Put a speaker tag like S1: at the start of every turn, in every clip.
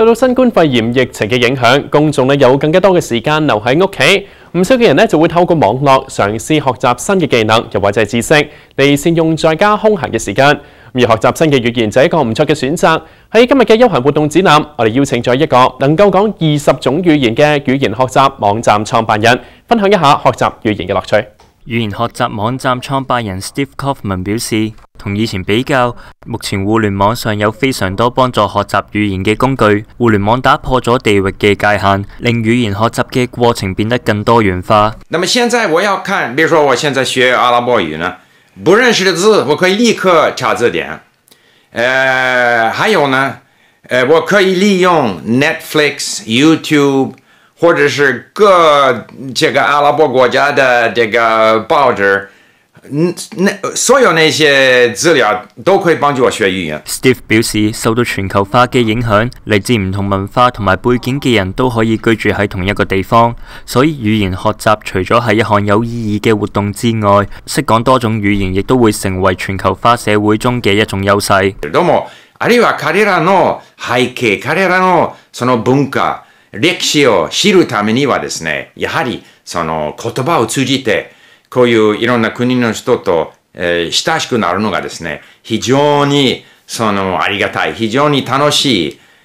S1: 受到新冠肺炎疫情嘅影响，公眾咧有更加多嘅時間留喺屋企，唔少嘅人咧就會透過網絡嘗試學習新嘅技能，又或者係知識，嚟善用在家空閒嘅時間。而學習新嘅語言就係一個唔錯嘅選擇。喺今日嘅休閒活動指南，我哋邀請咗一個能夠講二十種語言嘅語言學習網站創辦人，分享一下學習語言嘅樂趣。
S2: 語言學習網站創辦人 Steve Kaufman 表示。同以前比較，目前互聯網上有非常多幫助學習語言嘅工具。互聯網打破咗地域嘅界限，令語言學習嘅過程變得更多元化。
S3: 那麼現在我要看，比如说我現在學阿拉伯語呢，不認識嘅字我可以立刻查字典。呃，還有呢？呃，我可以利用 Netflix、YouTube，或者是各這個阿拉伯國家的這個報紙。嗯，那所有那些资料都可以帮助我学语言。
S2: Steve 表示，受到全球化嘅影响，嚟自唔同文化同埋背景嘅人都可以居住喺同一个地方，所以语言学习除咗系一项有意义嘅活动之外，识讲多种语言
S3: 亦都会成为全球化社会中嘅一种优势。こういういろんな国の人と、えー、親しくなるのがですね、非常にそのありがたい、非常に楽しい、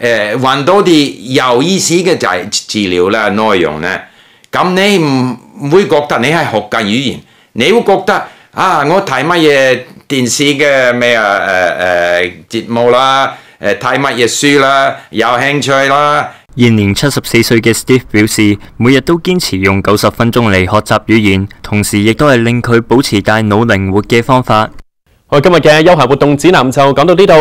S3: 誒揾多啲有意思嘅就治療啦，內容咧，咁你唔會覺得你係學緊語言，你會覺得啊，我睇乜嘢電視嘅咩啊誒誒節目啦，誒睇乜嘢書啦，有興趣啦。
S2: 現年七十四歲嘅 Steve 表示，每日都堅持用九十分鐘嚟學習語言，同時亦都係令佢保持大腦靈活嘅方法。我今日嘅休闲活動指南就講到呢度。